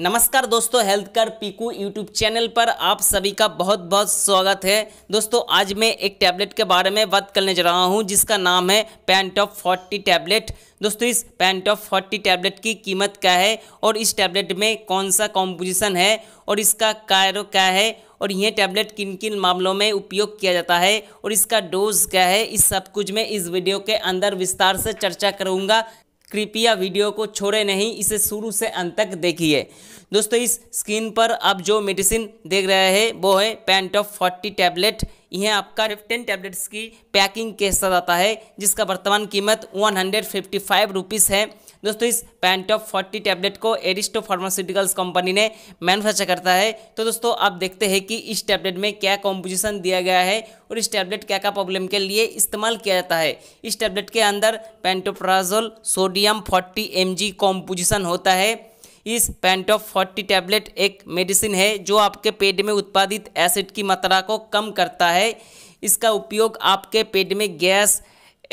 नमस्कार दोस्तों हेल्थ कर पीकू यूट्यूब चैनल पर आप सभी का बहुत बहुत स्वागत है दोस्तों आज मैं एक टैबलेट के बारे में बात करने जा रहा हूं जिसका नाम है पैंटॉप फोर्टी टैबलेट दोस्तों इस पैंटॉप फोर्टी टैबलेट की कीमत क्या है और इस टैबलेट में कौन सा कॉम्पोजिशन है और इसका कार्य क्या है और यह टैबलेट किन किन मामलों में उपयोग किया जाता है और इसका डोज क्या है इस सब कुछ मैं इस वीडियो के अंदर विस्तार से चर्चा करूँगा कृपया वीडियो को छोड़े नहीं इसे शुरू से अंत तक देखिए दोस्तों इस स्क्रीन पर आप जो मेडिसिन देख रहे हैं वो है पैंट ऑफ फोर्टी टैबलेट यह आपका टेन टैबलेट्स की पैकिंग के साथ आता है जिसका वर्तमान कीमत one hundred fifty five rupees है दोस्तों इस पैंटॉप फोर्टी टैबलेट को एरिस्टो फार्मास्यूटिकल्स कंपनी ने मैनुफैक्चर करता है तो दोस्तों आप देखते हैं कि इस टैबलेट में क्या कॉम्पोजिशन दिया गया है और इस टैबलेट क्या क्या प्रॉब्लम के लिए इस्तेमाल किया जाता है इस टैबलेट के अंदर pantoprazole sodium forty M composition होता है इस पैंटॉप फोर्टी टैबलेट एक मेडिसिन है जो आपके पेट में उत्पादित एसिड की मात्रा को कम करता है इसका उपयोग आपके पेट में gas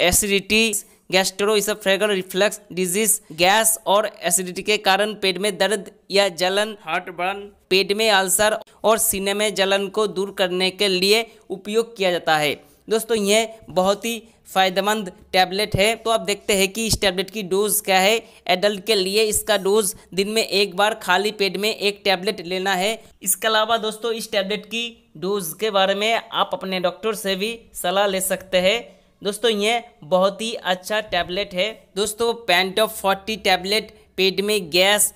acidity gastroesophageal reflux disease gas और एसिडिटी के कारण पेट में दर्द या जलन हार्ट बर्न पेट में अल्सर और सीने में जलन को दूर करने के लिए उपयोग किया जाता है दोस्तों यह बहुत ही फ़ायदेमंद टैबलेट है तो आप देखते हैं कि इस टैबलेट की डोज़ क्या है एडल्ट के लिए इसका डोज़ दिन में एक बार खाली पेट में एक टैबलेट लेना है इसके अलावा दोस्तों इस टैबलेट की डोज़ के बारे में आप अपने डॉक्टर से भी सलाह ले सकते हैं दोस्तों ये बहुत ही अच्छा टैबलेट है दोस्तों पेंटॉप फोर्टी टैबलेट पेट में gas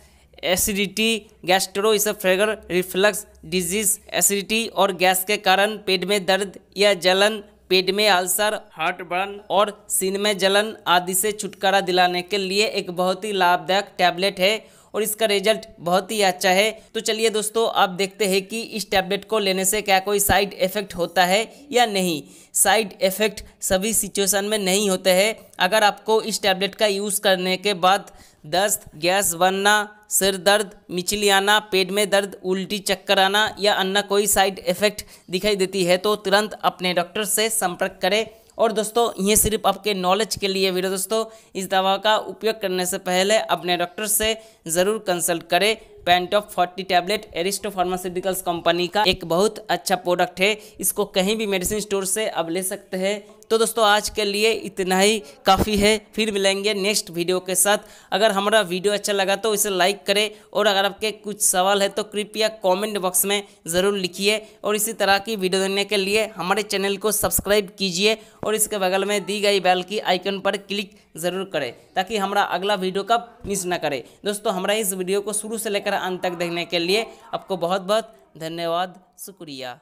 acidity gastroesophageal reflux disease acidity और गैस के कारण पेट में दर्द या जलन पेट में अल्सर हार्ट बर्न और सीन में जलन आदि से छुटकारा दिलाने के लिए एक बहुत ही लाभदायक टैबलेट है और इसका रिजल्ट बहुत ही अच्छा है तो चलिए दोस्तों आप देखते हैं कि इस टैबलेट को लेने से क्या कोई साइड इफेक्ट होता है या नहीं साइड इफेक्ट सभी सिचुएशन में नहीं होते हैं अगर आपको इस टैबलेट का यूज़ करने के बाद दस्त गैस बनना सिर दर्द मिचली आना पेट में दर्द उल्टी चक्कर आना या अन्य कोई साइड इफेक्ट दिखाई देती है तो तुरंत अपने डॉक्टर से संपर्क करें और दोस्तों ये सिर्फ आपके नॉलेज के लिए वीडियो दोस्तों इस दवा का उपयोग करने से पहले अपने डॉक्टर से ज़रूर कंसल्ट करें Pantop forty tablet Aristo pharmaceuticals company का एक बहुत अच्छा प्रोडक्ट है इसको कहीं भी मेडिसिन स्टोर से आप ले सकते हैं तो दोस्तों आज के लिए इतना ही काफ़ी है फिर मिलेंगे नेक्स्ट वीडियो के साथ अगर हमारा वीडियो अच्छा लगा तो इसे लाइक करें और अगर आपके कुछ सवाल है तो कृपया कमेंट बॉक्स में ज़रूर लिखिए और इसी तरह की वीडियो देने के लिए हमारे चैनल को सब्सक्राइब कीजिए और इसके बगल में दी गई बैल की आइकन पर क्लिक ज़रूर करें ताकि हमारा अगला वीडियो कब मिस ना करें दोस्तों हमारा इस वीडियो को शुरू से लेकर अंत तक देखने के लिए आपको बहुत बहुत धन्यवाद शुक्रिया